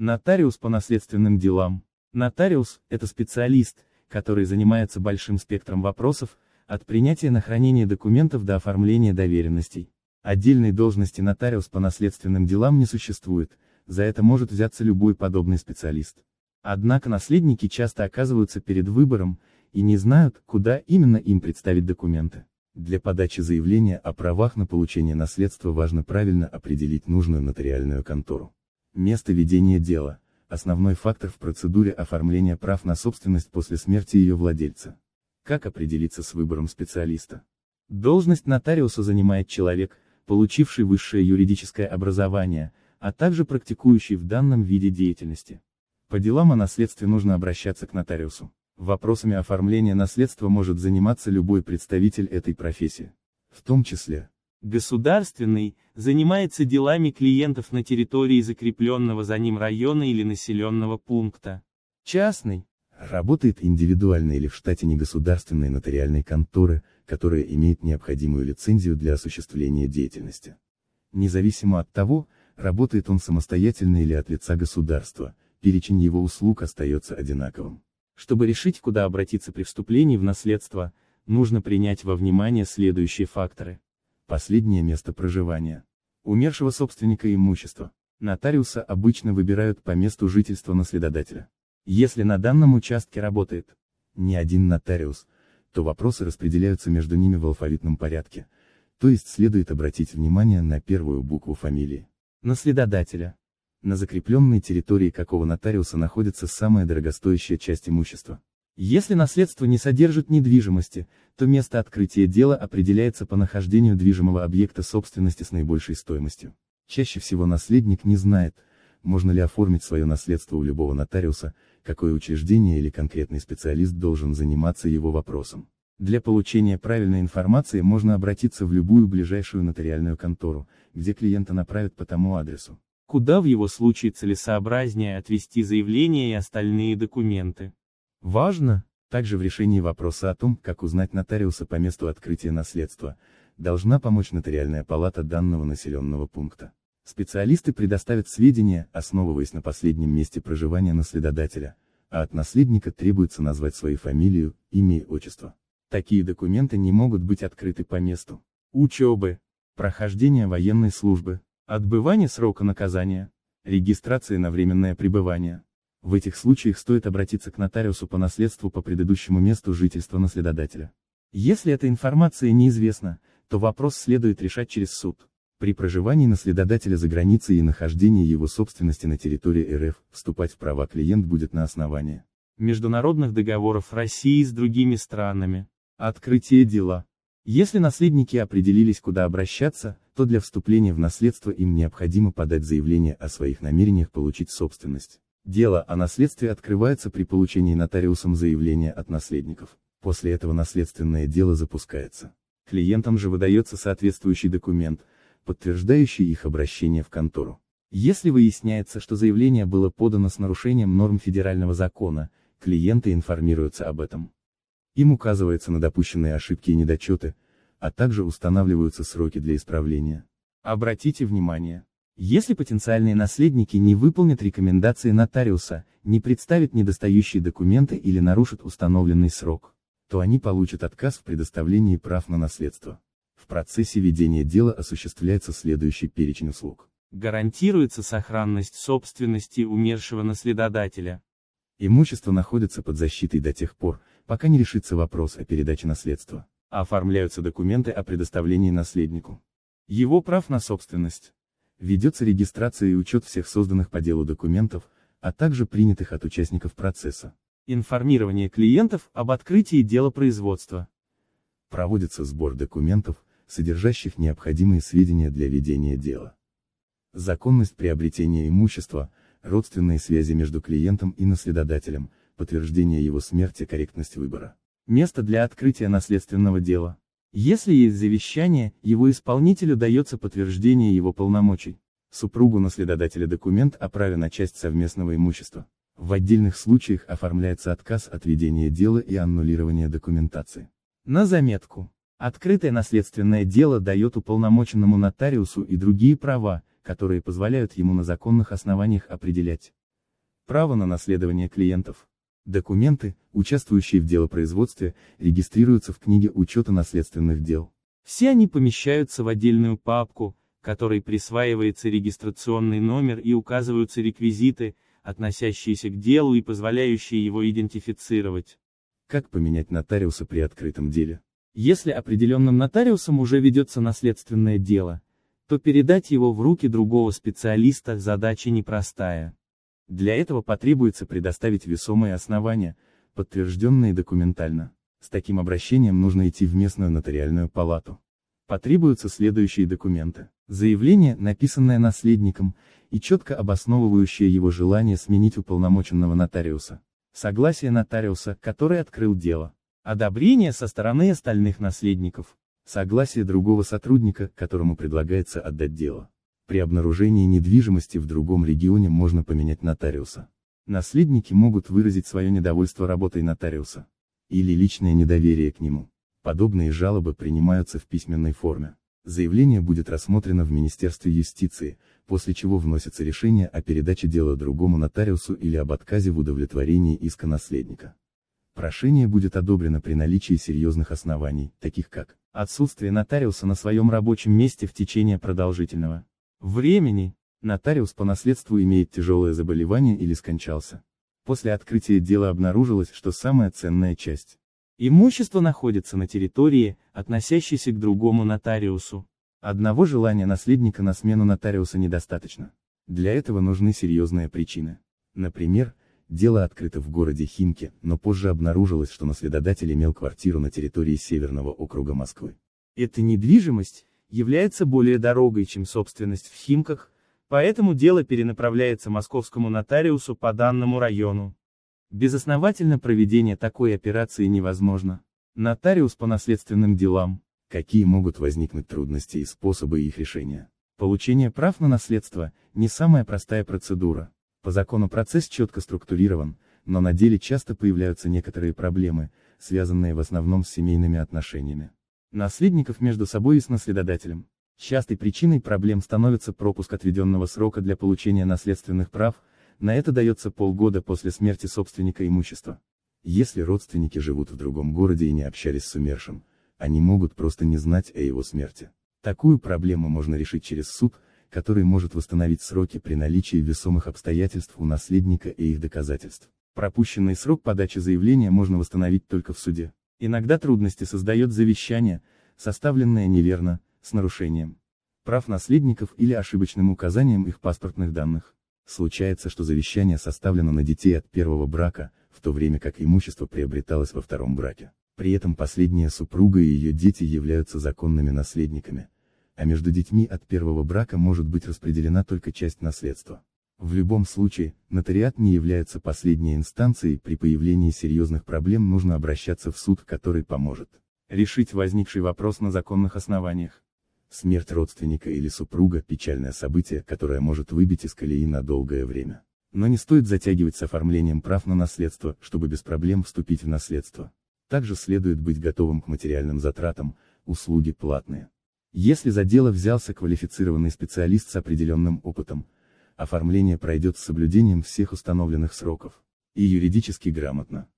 Нотариус по наследственным делам. Нотариус – это специалист, который занимается большим спектром вопросов, от принятия на хранение документов до оформления доверенностей. Отдельной должности нотариус по наследственным делам не существует, за это может взяться любой подобный специалист. Однако наследники часто оказываются перед выбором, и не знают, куда именно им представить документы. Для подачи заявления о правах на получение наследства важно правильно определить нужную нотариальную контору. Место ведения дела – основной фактор в процедуре оформления прав на собственность после смерти ее владельца. Как определиться с выбором специалиста? Должность нотариуса занимает человек, получивший высшее юридическое образование, а также практикующий в данном виде деятельности. По делам о наследстве нужно обращаться к нотариусу. Вопросами оформления наследства может заниматься любой представитель этой профессии. В том числе, Государственный, занимается делами клиентов на территории закрепленного за ним района или населенного пункта. Частный, работает индивидуально или в штате негосударственной нотариальной конторы, которая имеет необходимую лицензию для осуществления деятельности. Независимо от того, работает он самостоятельно или от лица государства, перечень его услуг остается одинаковым. Чтобы решить, куда обратиться при вступлении в наследство, нужно принять во внимание следующие факторы последнее место проживания. Умершего собственника имущества. Нотариуса обычно выбирают по месту жительства наследодателя. Если на данном участке работает не один нотариус, то вопросы распределяются между ними в алфавитном порядке, то есть следует обратить внимание на первую букву фамилии. Наследодателя. На закрепленной территории какого нотариуса находится самая дорогостоящая часть имущества. Если наследство не содержит недвижимости, то место открытия дела определяется по нахождению движимого объекта собственности с наибольшей стоимостью. Чаще всего наследник не знает, можно ли оформить свое наследство у любого нотариуса, какое учреждение или конкретный специалист должен заниматься его вопросом. Для получения правильной информации можно обратиться в любую ближайшую нотариальную контору, где клиента направят по тому адресу. Куда в его случае целесообразнее отвести заявление и остальные документы. Важно, также в решении вопроса о том, как узнать нотариуса по месту открытия наследства, должна помочь нотариальная палата данного населенного пункта. Специалисты предоставят сведения, основываясь на последнем месте проживания наследодателя, а от наследника требуется назвать свою фамилию, имя и отчество. Такие документы не могут быть открыты по месту. Учебы, прохождение военной службы, отбывание срока наказания, регистрация на временное пребывание, в этих случаях стоит обратиться к нотариусу по наследству по предыдущему месту жительства наследодателя. Если эта информация неизвестна, то вопрос следует решать через суд. При проживании наследодателя за границей и нахождении его собственности на территории РФ, вступать в права клиент будет на основании международных договоров России с другими странами. Открытие дела. Если наследники определились, куда обращаться, то для вступления в наследство им необходимо подать заявление о своих намерениях получить собственность. Дело о наследстве открывается при получении нотариусом заявления от наследников. После этого наследственное дело запускается. Клиентам же выдается соответствующий документ, подтверждающий их обращение в контору. Если выясняется, что заявление было подано с нарушением норм федерального закона, клиенты информируются об этом. Им указывается на допущенные ошибки и недочеты, а также устанавливаются сроки для исправления. Обратите внимание, если потенциальные наследники не выполнят рекомендации нотариуса, не представят недостающие документы или нарушат установленный срок, то они получат отказ в предоставлении прав на наследство. В процессе ведения дела осуществляется следующий перечень услуг. Гарантируется сохранность собственности умершего наследодателя. Имущество находится под защитой до тех пор, пока не решится вопрос о передаче наследства. Оформляются документы о предоставлении наследнику. Его прав на собственность. Ведется регистрация и учет всех созданных по делу документов, а также принятых от участников процесса. Информирование клиентов об открытии дела производства. Проводится сбор документов, содержащих необходимые сведения для ведения дела. Законность приобретения имущества, родственные связи между клиентом и наследодателем, подтверждение его смерти, корректность выбора. Место для открытия наследственного дела. Если есть завещание, его исполнителю дается подтверждение его полномочий. Супругу наследодателя документ о праве на часть совместного имущества. В отдельных случаях оформляется отказ от ведения дела и аннулирование документации. На заметку. Открытое наследственное дело дает уполномоченному нотариусу и другие права, которые позволяют ему на законных основаниях определять право на наследование клиентов. Документы, участвующие в делопроизводстве, регистрируются в книге учета наследственных дел. Все они помещаются в отдельную папку, которой присваивается регистрационный номер и указываются реквизиты, относящиеся к делу и позволяющие его идентифицировать. Как поменять нотариуса при открытом деле? Если определенным нотариусом уже ведется наследственное дело, то передать его в руки другого специалиста задача непростая. Для этого потребуется предоставить весомые основания, подтвержденные документально. С таким обращением нужно идти в местную нотариальную палату. Потребуются следующие документы. Заявление, написанное наследником, и четко обосновывающее его желание сменить уполномоченного нотариуса. Согласие нотариуса, который открыл дело. Одобрение со стороны остальных наследников. Согласие другого сотрудника, которому предлагается отдать дело. При обнаружении недвижимости в другом регионе можно поменять нотариуса. Наследники могут выразить свое недовольство работой нотариуса. Или личное недоверие к нему. Подобные жалобы принимаются в письменной форме. Заявление будет рассмотрено в Министерстве юстиции, после чего вносится решение о передаче дела другому нотариусу или об отказе в удовлетворении иска наследника. Прошение будет одобрено при наличии серьезных оснований, таких как отсутствие нотариуса на своем рабочем месте в течение продолжительного времени, нотариус по наследству имеет тяжелое заболевание или скончался. После открытия дела обнаружилось, что самая ценная часть имущества находится на территории, относящейся к другому нотариусу. Одного желания наследника на смену нотариуса недостаточно. Для этого нужны серьезные причины. Например, дело открыто в городе Химки, но позже обнаружилось, что наследодатель имел квартиру на территории Северного округа Москвы. Эта недвижимость, является более дорогой, чем собственность в Химках, поэтому дело перенаправляется московскому нотариусу по данному району. Безосновательно проведение такой операции невозможно. Нотариус по наследственным делам. Какие могут возникнуть трудности и способы их решения? Получение прав на наследство – не самая простая процедура. По закону процесс четко структурирован, но на деле часто появляются некоторые проблемы, связанные в основном с семейными отношениями наследников между собой и с наследодателем. Частой причиной проблем становится пропуск отведенного срока для получения наследственных прав, на это дается полгода после смерти собственника имущества. Если родственники живут в другом городе и не общались с умершим, они могут просто не знать о его смерти. Такую проблему можно решить через суд, который может восстановить сроки при наличии весомых обстоятельств у наследника и их доказательств. Пропущенный срок подачи заявления можно восстановить только в суде. Иногда трудности создает завещание, составленное неверно, с нарушением прав наследников или ошибочным указанием их паспортных данных. Случается, что завещание составлено на детей от первого брака, в то время как имущество приобреталось во втором браке. При этом последняя супруга и ее дети являются законными наследниками, а между детьми от первого брака может быть распределена только часть наследства. В любом случае, нотариат не является последней инстанцией, при появлении серьезных проблем нужно обращаться в суд, который поможет решить возникший вопрос на законных основаниях. Смерть родственника или супруга – печальное событие, которое может выбить из колеи на долгое время. Но не стоит затягивать с оформлением прав на наследство, чтобы без проблем вступить в наследство. Также следует быть готовым к материальным затратам, услуги платные. Если за дело взялся квалифицированный специалист с определенным опытом, Оформление пройдет с соблюдением всех установленных сроков. И юридически грамотно.